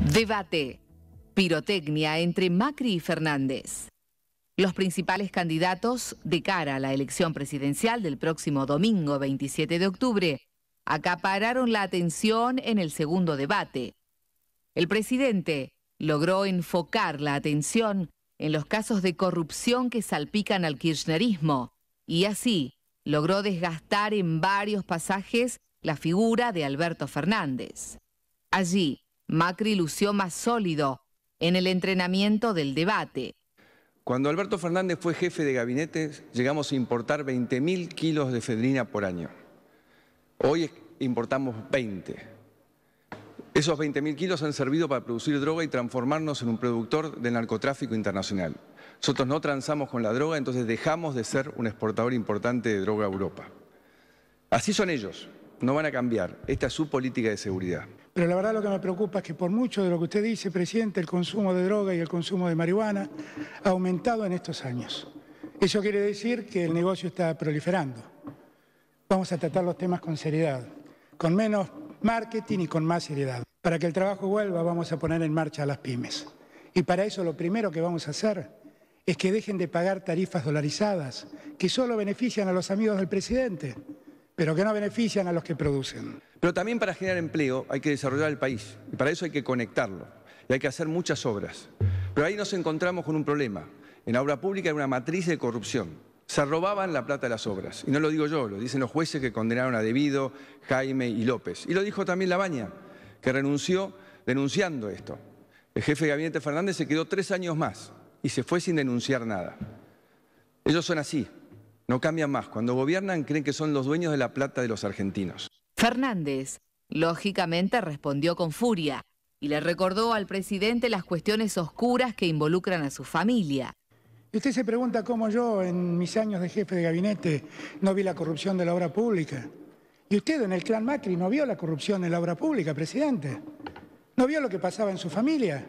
Debate. Pirotecnia entre Macri y Fernández. Los principales candidatos de cara a la elección presidencial del próximo domingo 27 de octubre acapararon la atención en el segundo debate. El presidente logró enfocar la atención en los casos de corrupción que salpican al kirchnerismo y así logró desgastar en varios pasajes la figura de Alberto Fernández. Allí, Macri lució más sólido en el entrenamiento del debate. Cuando Alberto Fernández fue jefe de gabinete, llegamos a importar 20.000 kilos de fedrina por año. Hoy importamos 20. Esos 20.000 kilos han servido para producir droga y transformarnos en un productor del narcotráfico internacional. Nosotros no transamos con la droga, entonces dejamos de ser un exportador importante de droga a Europa. Así son ellos, no van a cambiar. Esta es su política de seguridad. Pero la verdad lo que me preocupa es que por mucho de lo que usted dice, presidente, el consumo de droga y el consumo de marihuana ha aumentado en estos años. Eso quiere decir que el negocio está proliferando. Vamos a tratar los temas con seriedad, con menos marketing y con más seriedad. Para que el trabajo vuelva vamos a poner en marcha a las pymes. Y para eso lo primero que vamos a hacer es que dejen de pagar tarifas dolarizadas que solo benefician a los amigos del presidente pero que no benefician a los que producen. Pero también para generar empleo hay que desarrollar el país, y para eso hay que conectarlo, y hay que hacer muchas obras. Pero ahí nos encontramos con un problema. En la obra pública era una matriz de corrupción. Se robaban la plata de las obras. Y no lo digo yo, lo dicen los jueces que condenaron a Devido, Jaime y López. Y lo dijo también Labaña, que renunció denunciando esto. El jefe de gabinete Fernández se quedó tres años más y se fue sin denunciar nada. Ellos son así, no cambian más. Cuando gobiernan creen que son los dueños de la plata de los argentinos. Fernández, lógicamente, respondió con furia y le recordó al presidente las cuestiones oscuras que involucran a su familia. Y usted se pregunta cómo yo, en mis años de jefe de gabinete, no vi la corrupción de la obra pública. Y usted en el clan Macri no vio la corrupción en la obra pública, presidente. No vio lo que pasaba en su familia.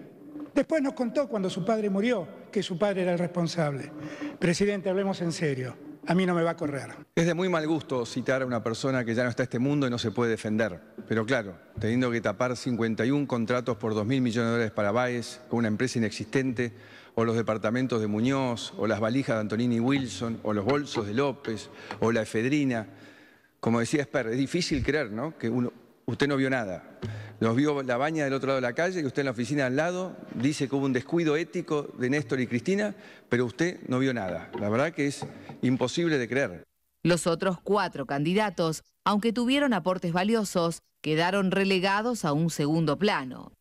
Después nos contó cuando su padre murió que su padre era el responsable. Presidente, hablemos en serio a mí no me va a correr. Es de muy mal gusto citar a una persona que ya no está en este mundo y no se puede defender. Pero claro, teniendo que tapar 51 contratos por 2.000 millones de dólares para Baez, con una empresa inexistente, o los departamentos de Muñoz, o las valijas de Antonini Wilson, o los bolsos de López, o la efedrina. Como decía Esper, es difícil creer, ¿no? Que uno, usted no vio nada. Nos vio la baña del otro lado de la calle que usted en la oficina al lado dice que hubo un descuido ético de Néstor y Cristina, pero usted no vio nada. La verdad que es imposible de creer. Los otros cuatro candidatos, aunque tuvieron aportes valiosos, quedaron relegados a un segundo plano.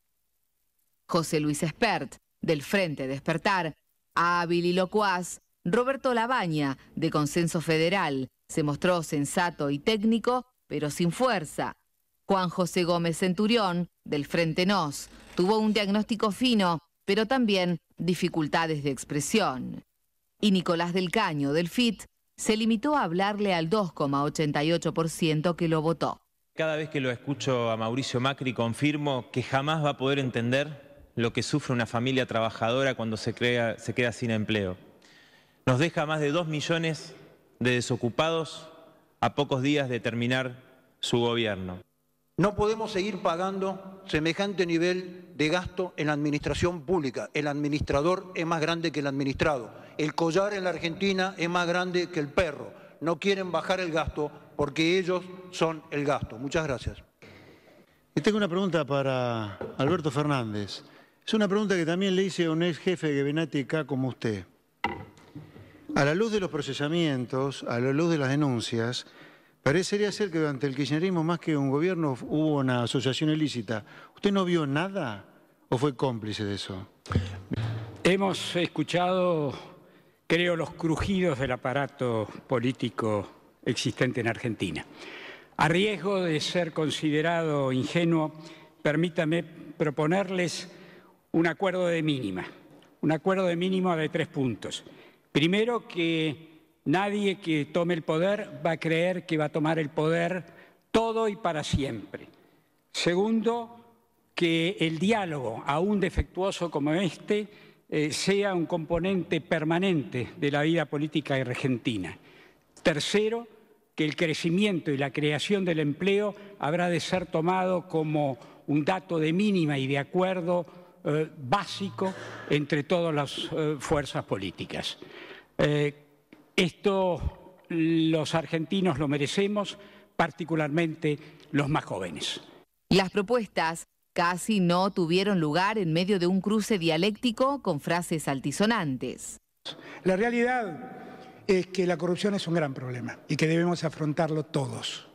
José Luis Espert, del Frente Despertar, hábil y locuaz, Roberto Labaña, de Consenso Federal, se mostró sensato y técnico, pero sin fuerza, Juan José Gómez Centurión, del Frente Nos, tuvo un diagnóstico fino, pero también dificultades de expresión. Y Nicolás del Caño, del FIT, se limitó a hablarle al 2,88% que lo votó. Cada vez que lo escucho a Mauricio Macri confirmo que jamás va a poder entender lo que sufre una familia trabajadora cuando se, crea, se queda sin empleo. Nos deja más de 2 millones de desocupados a pocos días de terminar su gobierno. No podemos seguir pagando semejante nivel de gasto en la administración pública. El administrador es más grande que el administrado. El collar en la Argentina es más grande que el perro. No quieren bajar el gasto porque ellos son el gasto. Muchas gracias. Y tengo una pregunta para Alberto Fernández. Es una pregunta que también le hice a un ex jefe de Gabinete como usted. A la luz de los procesamientos, a la luz de las denuncias, Parecería ser que durante el kirchnerismo, más que un gobierno, hubo una asociación ilícita. ¿Usted no vio nada o fue cómplice de eso? Hemos escuchado, creo, los crujidos del aparato político existente en Argentina. A riesgo de ser considerado ingenuo, permítame proponerles un acuerdo de mínima, un acuerdo de mínima de tres puntos. Primero, que Nadie que tome el poder va a creer que va a tomar el poder todo y para siempre. Segundo, que el diálogo, aún defectuoso como este, eh, sea un componente permanente de la vida política argentina. Tercero, que el crecimiento y la creación del empleo habrá de ser tomado como un dato de mínima y de acuerdo eh, básico entre todas las eh, fuerzas políticas. Esto los argentinos lo merecemos, particularmente los más jóvenes. Las propuestas casi no tuvieron lugar en medio de un cruce dialéctico con frases altisonantes. La realidad es que la corrupción es un gran problema y que debemos afrontarlo todos.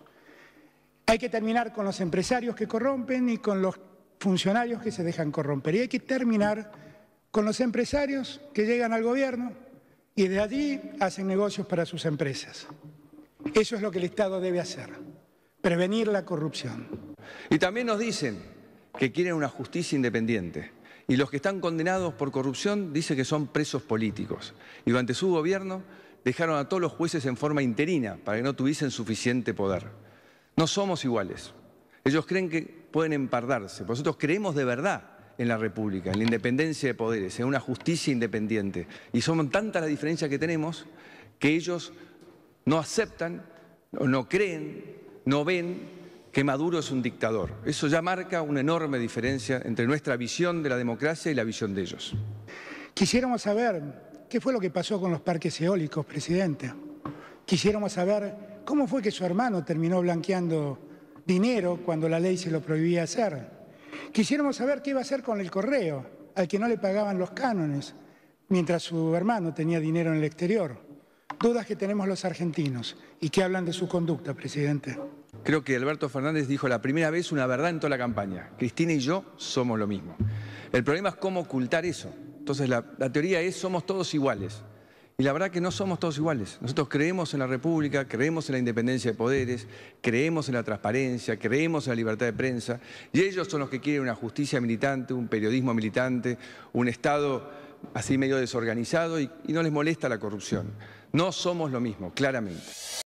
Hay que terminar con los empresarios que corrompen y con los funcionarios que se dejan corromper. Y hay que terminar con los empresarios que llegan al gobierno y de allí hacen negocios para sus empresas. Eso es lo que el Estado debe hacer, prevenir la corrupción. Y también nos dicen que quieren una justicia independiente. Y los que están condenados por corrupción dicen que son presos políticos. Y durante su gobierno dejaron a todos los jueces en forma interina para que no tuviesen suficiente poder. No somos iguales. Ellos creen que pueden empardarse. Nosotros creemos de verdad en la República, en la independencia de poderes, en una justicia independiente. Y son tantas las diferencias que tenemos que ellos no aceptan, no creen, no ven que Maduro es un dictador. Eso ya marca una enorme diferencia entre nuestra visión de la democracia y la visión de ellos. Quisiéramos saber qué fue lo que pasó con los parques eólicos, presidente. Quisiéramos saber cómo fue que su hermano terminó blanqueando dinero cuando la ley se lo prohibía hacer. Quisiéramos saber qué iba a hacer con el correo, al que no le pagaban los cánones, mientras su hermano tenía dinero en el exterior. Dudas que tenemos los argentinos y que hablan de su conducta, presidente. Creo que Alberto Fernández dijo la primera vez una verdad en toda la campaña. Cristina y yo somos lo mismo. El problema es cómo ocultar eso. Entonces la, la teoría es somos todos iguales. Y la verdad que no somos todos iguales. Nosotros creemos en la República, creemos en la independencia de poderes, creemos en la transparencia, creemos en la libertad de prensa. Y ellos son los que quieren una justicia militante, un periodismo militante, un Estado así medio desorganizado y, y no les molesta la corrupción. No somos lo mismo, claramente.